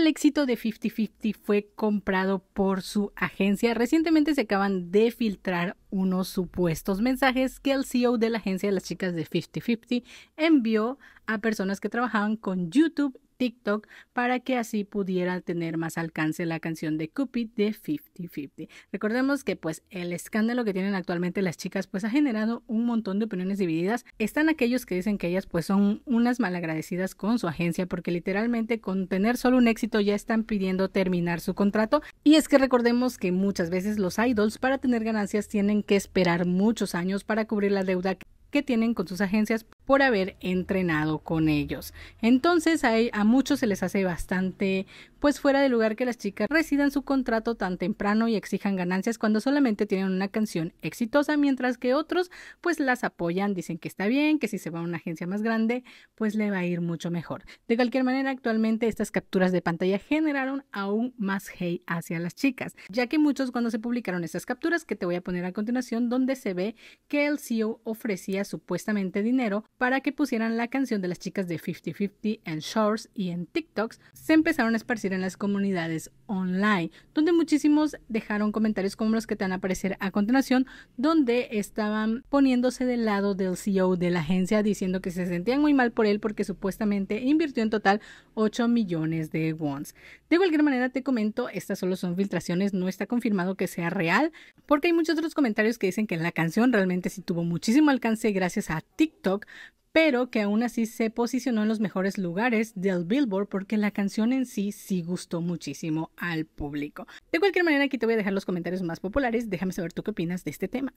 el éxito de 5050 fue comprado por su agencia, recientemente se acaban de filtrar unos supuestos mensajes que el CEO de la agencia de las chicas de 50-50 envió a personas que trabajaban con YouTube TikTok para que así pudiera tener más alcance la canción de Cupid de 50 Recordemos que pues el escándalo que tienen actualmente las chicas pues ha generado un montón de opiniones divididas. Están aquellos que dicen que ellas pues son unas malagradecidas con su agencia porque literalmente con tener solo un éxito ya están pidiendo terminar su contrato. Y es que recordemos que muchas veces los idols para tener ganancias tienen que esperar muchos años para cubrir la deuda que tienen con sus agencias por haber entrenado con ellos. Entonces a, e, a muchos se les hace bastante pues fuera de lugar que las chicas residan su contrato tan temprano y exijan ganancias cuando solamente tienen una canción exitosa, mientras que otros pues las apoyan, dicen que está bien, que si se va a una agencia más grande pues le va a ir mucho mejor. De cualquier manera, actualmente estas capturas de pantalla generaron aún más hate hacia las chicas, ya que muchos cuando se publicaron estas capturas que te voy a poner a continuación, donde se ve que el CEO ofrecía supuestamente dinero para que pusieran la canción de las chicas de 5050 en Shorts y en TikToks, se empezaron a esparcir en las comunidades online, donde muchísimos dejaron comentarios como los que te van a aparecer a continuación, donde estaban poniéndose del lado del CEO de la agencia diciendo que se sentían muy mal por él porque supuestamente invirtió en total 8 millones de wons. De cualquier manera te comento, estas solo son filtraciones, no está confirmado que sea real, porque hay muchos otros comentarios que dicen que la canción realmente sí tuvo muchísimo alcance gracias a TikTok, pero que aún así se posicionó en los mejores lugares del Billboard porque la canción en sí sí gustó muchísimo al público. De cualquier manera, aquí te voy a dejar los comentarios más populares. Déjame saber tú qué opinas de este tema.